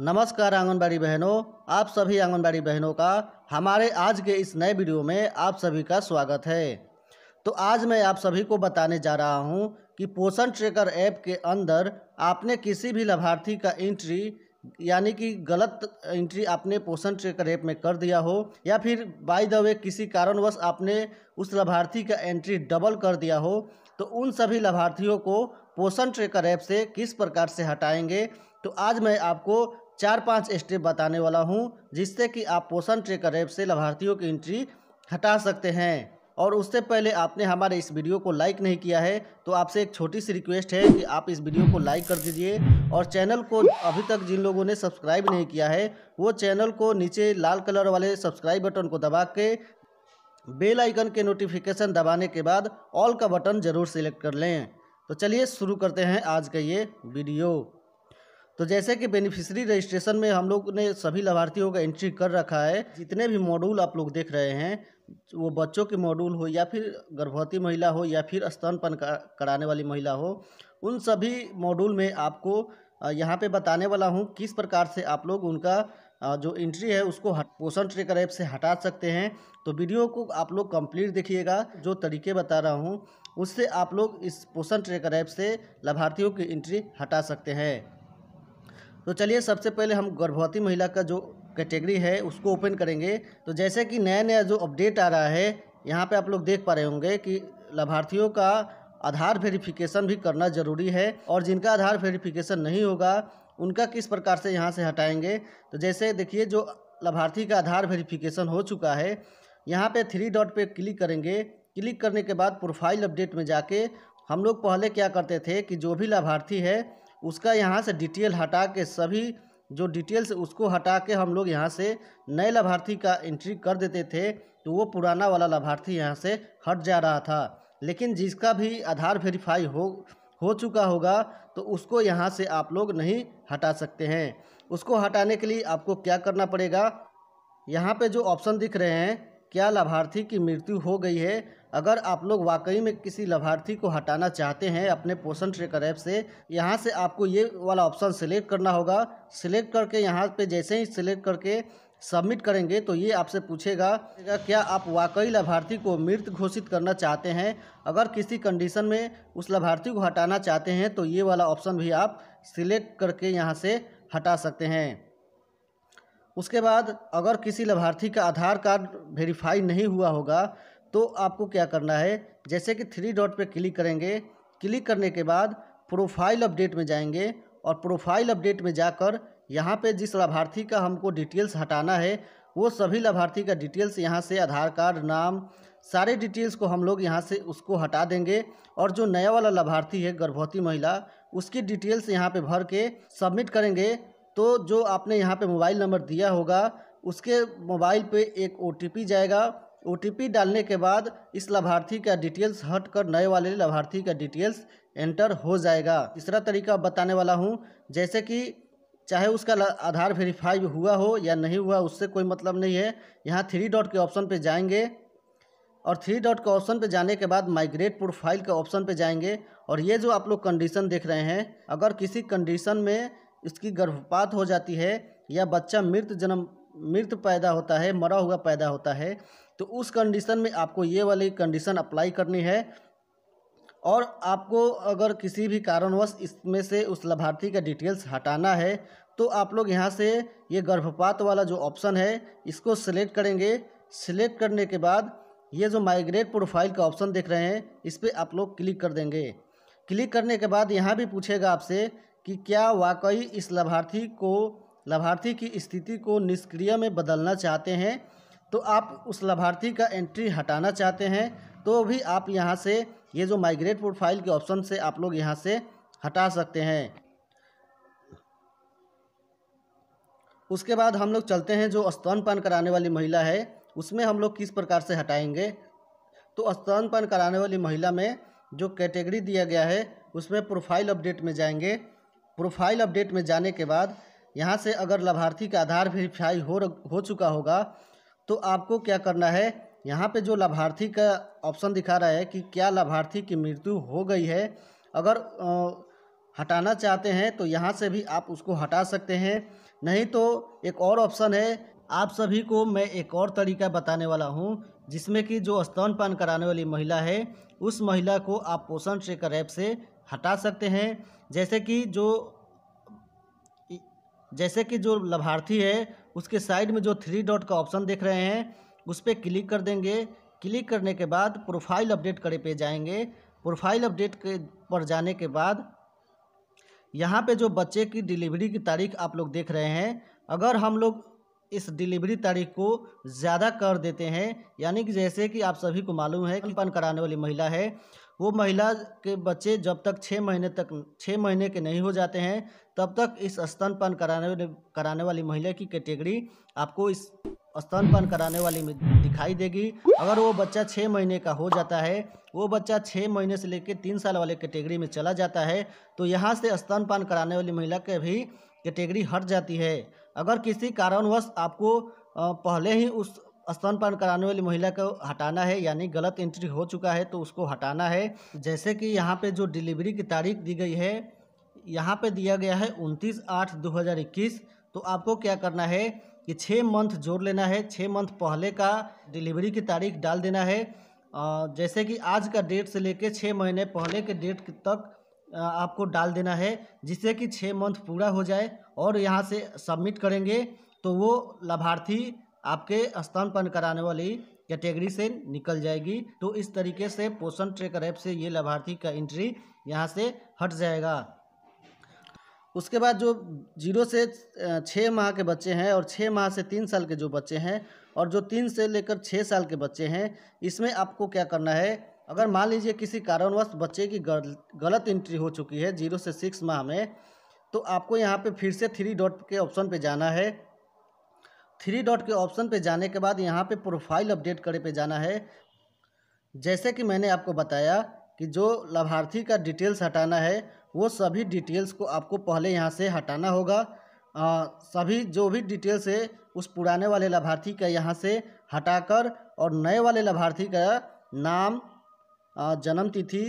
नमस्कार आंगनबाड़ी बहनों आप सभी आंगनबाड़ी बहनों का हमारे आज के इस नए वीडियो में आप सभी का स्वागत है तो आज मैं आप सभी को बताने जा रहा हूं कि पोषण ट्रेकर ऐप के अंदर आपने किसी भी लाभार्थी का एंट्री यानी कि गलत एंट्री आपने पोषण ट्रेकर ऐप में कर दिया हो या फिर बाय द वे किसी कारणवश आपने उस लाभार्थी का एंट्री डबल कर दिया हो तो उन सभी लाभार्थियों को पोषण ट्रेकर ऐप से किस प्रकार से हटाएंगे तो आज मैं आपको चार पांच स्टेप बताने वाला हूं जिससे कि आप पोषण ट्रेकर ऐप से लाभार्थियों की एंट्री हटा सकते हैं और उससे पहले आपने हमारे इस वीडियो को लाइक नहीं किया है तो आपसे एक छोटी सी रिक्वेस्ट है कि आप इस वीडियो को लाइक कर दीजिए और चैनल को अभी तक जिन लोगों ने सब्सक्राइब नहीं किया है वो चैनल को नीचे लाल कलर वाले सब्सक्राइब बटन को दबा के बेल आइकन के नोटिफिकेशन दबाने के बाद ऑल का बटन ज़रूर सिलेक्ट कर लें तो चलिए शुरू करते हैं आज का ये वीडियो तो जैसे कि बेनिफिशरी रजिस्ट्रेशन में हम लोग ने सभी लाभार्थियों का एंट्री कर रखा है जितने भी मॉड्यूल आप लोग देख रहे हैं वो बच्चों के मॉड्यूल हो या फिर गर्भवती महिला हो या फिर स्तनपन कराने वाली महिला हो उन सभी मॉड्यूल में आपको यहाँ पे बताने वाला हूँ किस प्रकार से आप लोग उनका जो एंट्री है उसको पोषण ट्रेकर ऐप से हटा सकते हैं तो वीडियो को आप लोग कंप्लीट देखिएगा जो तरीके बता रहा हूँ उससे आप लोग इस पोषण ट्रेकर ऐप से लाभार्थियों की एंट्री हटा सकते हैं तो चलिए सबसे पहले हम गर्भवती महिला का जो कैटेगरी है उसको ओपन करेंगे तो जैसे कि नया नया जो अपडेट आ रहा है यहाँ पे आप लोग देख पा रहे होंगे कि लाभार्थियों का आधार वेरिफिकेशन भी करना ज़रूरी है और जिनका आधार वेरिफिकेशन नहीं होगा उनका किस प्रकार से यहाँ से हटाएंगे तो जैसे देखिए जो लाभार्थी का आधार वेरिफिकेशन हो चुका है यहाँ पे थ्री डॉट पे क्लिक करेंगे क्लिक करने के बाद प्रोफाइल अपडेट में जाके हम लोग पहले क्या करते थे कि जो भी लाभार्थी है उसका यहाँ से डिटेल हटा के सभी जो डिटेल्स उसको हटा के हम लोग यहाँ से नए लाभार्थी का एंट्री कर देते थे तो वो पुराना वाला लाभार्थी यहाँ से हट जा रहा था लेकिन जिसका भी आधार वेरीफाई हो हो चुका होगा तो उसको यहाँ से आप लोग नहीं हटा सकते हैं उसको हटाने के लिए आपको क्या करना पड़ेगा यहाँ पे जो ऑप्शन दिख रहे हैं क्या लाभार्थी की मृत्यु हो गई है अगर आप लोग वाकई में किसी लाभार्थी को हटाना चाहते हैं अपने पोषण ट्रेकर ऐप से यहाँ से आपको ये वाला ऑप्शन सेलेक्ट करना होगा सिलेक्ट करके यहाँ पे जैसे ही सिलेक्ट करके सबमिट करेंगे तो ये आपसे पूछेगा क्या आप वाकई लाभार्थी को मृत घोषित करना चाहते हैं अगर किसी कंडीशन में उस लाभार्थी को हटाना चाहते हैं तो ये वाला ऑप्शन भी आप सिलेक्ट करके यहाँ से हटा सकते हैं उसके बाद अगर किसी लाभार्थी का आधार कार्ड वेरीफाई नहीं हुआ होगा तो आपको क्या करना है जैसे कि थ्री डॉट पे क्लिक करेंगे क्लिक करने के बाद प्रोफाइल अपडेट में जाएंगे और प्रोफाइल अपडेट में जाकर यहाँ पे जिस लाभार्थी का हमको डिटेल्स हटाना है वो सभी लाभार्थी का डिटेल्स यहाँ से आधार कार्ड नाम सारे डिटेल्स को हम लोग यहाँ से उसको हटा देंगे और जो नया वाला लाभार्थी है गर्भवती महिला उसकी डिटेल्स यहाँ पे भर के सबमिट करेंगे तो जो आपने यहाँ पे मोबाइल नंबर दिया होगा उसके मोबाइल पे एक ओ जाएगा ओ डालने के बाद इस लाभार्थी का डिटेल्स हट कर नए वाले लाभार्थी का डिटेल्स एंटर हो जाएगा तीसरा तरीका बताने वाला हूँ जैसे कि चाहे उसका आधार वेरीफाई हुआ हो या नहीं हुआ उससे कोई मतलब नहीं है यहाँ थ्री डॉट के ऑप्शन पर जाएंगे और थ्री डॉट के ऑप्शन पे जाने के बाद माइग्रेट प्रोफाइल के ऑप्शन पे जाएंगे और ये जो आप लोग कंडीशन देख रहे हैं अगर किसी कंडीशन में इसकी गर्भपात हो जाती है या बच्चा मृत जन्म मृत पैदा होता है मरा हुआ पैदा होता है तो उस कंडीशन में आपको ये वाली कंडीशन अप्लाई करनी है और आपको अगर किसी भी कारणवश इसमें से उस लाभार्थी का डिटेल्स हटाना है तो आप लोग यहाँ से ये गर्भपात वाला जो ऑप्शन है इसको सिलेक्ट करेंगे सिलेक्ट करने के बाद ये जो माइग्रेट प्रोफाइल का ऑप्शन देख रहे हैं इस पर आप लोग क्लिक कर देंगे क्लिक करने के बाद यहाँ भी पूछेगा आपसे कि क्या वाकई इस लाभार्थी को लाभार्थी की स्थिति को निष्क्रिय में बदलना चाहते हैं तो आप उस लाभार्थी का एंट्री हटाना चाहते हैं तो भी आप यहाँ से ये जो माइग्रेट प्रोफाइल के ऑप्शन से आप लोग यहाँ से हटा सकते हैं उसके बाद हम लोग चलते हैं जो स्तनपान कराने वाली महिला है उसमें हम लोग किस प्रकार से हटाएंगे तो स्तनपान कराने वाली महिला में जो कैटेगरी दिया गया है उसमें प्रोफाइल अपडेट में जाएंगे प्रोफाइल अपडेट में जाने के बाद यहाँ से अगर लाभार्थी का आधार वेरीफाई हो हो चुका होगा तो आपको क्या करना है यहाँ पे जो लाभार्थी का ऑप्शन दिखा रहा है कि क्या लाभार्थी की मृत्यु हो गई है अगर आ, हटाना चाहते हैं तो यहाँ से भी आप उसको हटा सकते हैं नहीं तो एक और ऑप्शन है आप सभी को मैं एक और तरीका बताने वाला हूँ जिसमें कि जो स्तनपान कराने वाली महिला है उस महिला को आप पोषण ट्रेकर ऐप से हटा सकते हैं जैसे कि जो जैसे कि जो लाभार्थी है उसके साइड में जो थ्री डॉट का ऑप्शन देख रहे हैं उस पर क्लिक कर देंगे क्लिक करने के बाद प्रोफाइल अपडेट करे पे जाएंगे प्रोफाइल अपडेट के पर जाने के बाद यहाँ पे जो बच्चे की डिलीवरी की तारीख आप लोग देख रहे हैं अगर हम लोग इस डिलीवरी तारीख को ज़्यादा कर देते हैं यानी कि जैसे कि आप सभी को मालूम है कि पान कराने वाली महिला है वो महिला के बच्चे जब तक छः महीने तक छः महीने के नहीं हो जाते हैं तब तक इस स्तनपान कराने कराने वाली महिला की कैटेगरी आपको इस स्तनपान कराने वाली में दिखाई देगी अगर वो बच्चा छः महीने का हो जाता है वो बच्चा छः महीने से लेकर तीन साल वाले कैटेगरी में चला जाता है तो यहाँ से स्तनपान कराने वाली महिला के भी कैटेगरी हट जाती है अगर किसी कारणवश आपको पहले ही उस स्तनपान कराने वाली महिला को हटाना है यानी गलत एंट्री हो चुका है तो उसको हटाना है जैसे कि यहाँ पे जो डिलीवरी की तारीख दी गई है यहाँ पे दिया गया है उनतीस आठ दो हज़ार इक्कीस तो आपको क्या करना है कि छः मंथ जोड़ लेना है छः मंथ पहले का डिलीवरी की तारीख डाल देना है जैसे कि आज का डेट से लेकर छः महीने पहले के डेट तक आपको डाल देना है जिससे कि छः मंथ पूरा हो जाए और यहाँ से सबमिट करेंगे तो वो लाभार्थी आपके स्तनपन कराने वाली कैटेगरी से निकल जाएगी तो इस तरीके से पोषण ट्रेकर ऐप से ये लाभार्थी का एंट्री यहाँ से हट जाएगा उसके बाद जो जीरो से छः माह के बच्चे हैं और छः माह से तीन साल के जो बच्चे हैं और जो तीन से लेकर छः साल के बच्चे हैं इसमें आपको क्या करना है अगर मान लीजिए किसी कारणवश बच्चे की गलत एंट्री हो चुकी है जीरो से सिक्स माह में तो आपको यहाँ पे फिर से थ्री डॉट के ऑप्शन पे जाना है थ्री डॉट के ऑप्शन पे जाने के बाद यहाँ पे प्रोफाइल अपडेट करे पे जाना है जैसे कि मैंने आपको बताया कि जो लाभार्थी का डिटेल्स हटाना है वो सभी डिटेल्स को आपको पहले यहाँ से हटाना होगा आ, सभी जो भी डिटेल्स है उस पुराने वाले लाभार्थी का यहाँ से हटाकर और नए वाले लाभार्थी का नाम जन्म तिथि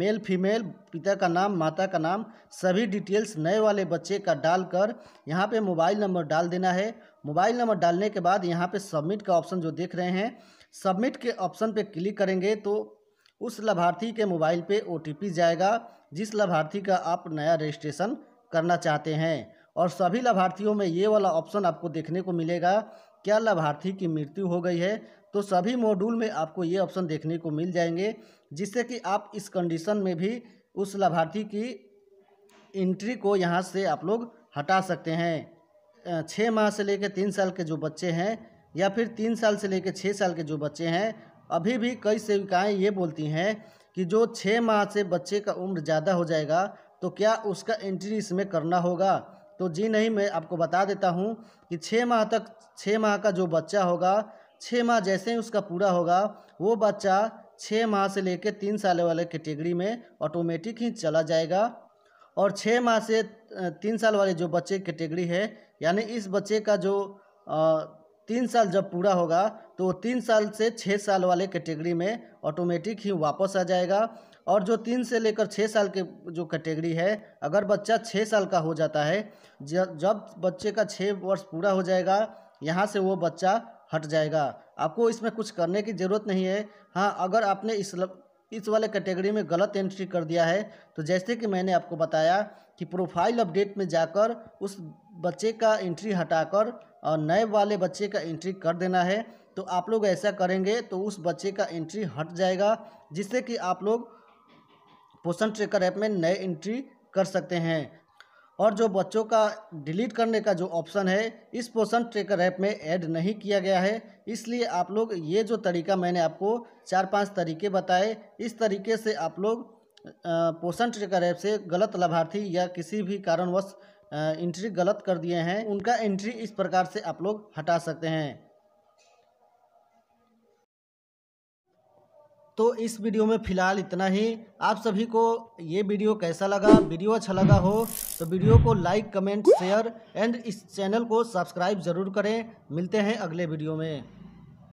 मेल फीमेल पिता का नाम माता का नाम सभी डिटेल्स नए वाले बच्चे का डालकर यहाँ पे मोबाइल नंबर डाल देना है मोबाइल नंबर डालने के बाद यहाँ पे सबमिट का ऑप्शन जो देख रहे हैं सबमिट के ऑप्शन पे क्लिक करेंगे तो उस लाभार्थी के मोबाइल पे ओ जाएगा जिस लाभार्थी का आप नया रजिस्ट्रेशन करना चाहते हैं और सभी लाभार्थियों में ये वाला ऑप्शन आपको देखने को मिलेगा क्या लाभार्थी की मृत्यु हो गई है तो सभी मॉड्यूल में आपको ये ऑप्शन देखने को मिल जाएंगे जिससे कि आप इस कंडीशन में भी उस लाभार्थी की इंट्री को यहाँ से आप लोग हटा सकते हैं छः माह से लेकर तीन साल के जो बच्चे हैं या फिर तीन साल से लेकर छः साल के जो बच्चे हैं अभी भी कई सेविकाएँ ये बोलती हैं कि जो छः माह से बच्चे का उम्र ज़्यादा हो जाएगा तो क्या उसका एंट्री इसमें करना होगा तो जी नहीं मैं आपको बता देता हूँ कि छः माह तक छः माह का जो बच्चा होगा छः माह जैसे ही उसका पूरा होगा वो बच्चा छः माह से लेकर तीन साल वाले कैटेगरी में ऑटोमेटिक ही चला जाएगा और छः माह से तीन साल वाले जो बच्चे कैटेगरी है यानी इस बच्चे का जो तीन साल जब पूरा होगा तो वो तीन साल से छः साल वाले कैटेगरी में ऑटोमेटिक ही वापस आ जाएगा और जो तीन से लेकर छः साल के जो कैटेगरी है अगर बच्चा छः साल का हो जाता है जब बच्चे का छः वर्ष पूरा हो जाएगा यहाँ से वो बच्चा हट जाएगा आपको इसमें कुछ करने की ज़रूरत नहीं है हाँ अगर आपने इस इस वाले कैटेगरी में गलत एंट्री कर दिया है तो जैसे कि मैंने आपको बताया कि प्रोफाइल अपडेट में जाकर उस बच्चे का एंट्री हटाकर और नए वाले बच्चे का एंट्री कर देना है तो आप लोग ऐसा करेंगे तो उस बच्चे का एंट्री हट जाएगा जिससे कि आप लोग पोषण ट्रेकर ऐप में नए एंट्री कर सकते हैं और जो बच्चों का डिलीट करने का जो ऑप्शन है इस पोषण ट्रेकर ऐप में ऐड नहीं किया गया है इसलिए आप लोग ये जो तरीका मैंने आपको चार पांच तरीके बताए इस तरीके से आप लोग पोषण ट्रेकर ऐप से गलत लाभार्थी या किसी भी कारणवश एंट्री गलत कर दिए हैं उनका एंट्री इस प्रकार से आप लोग हटा सकते हैं तो इस वीडियो में फ़िलहाल इतना ही आप सभी को ये वीडियो कैसा लगा वीडियो अच्छा लगा हो तो वीडियो को लाइक कमेंट शेयर एंड इस चैनल को सब्सक्राइब ज़रूर करें मिलते हैं अगले वीडियो में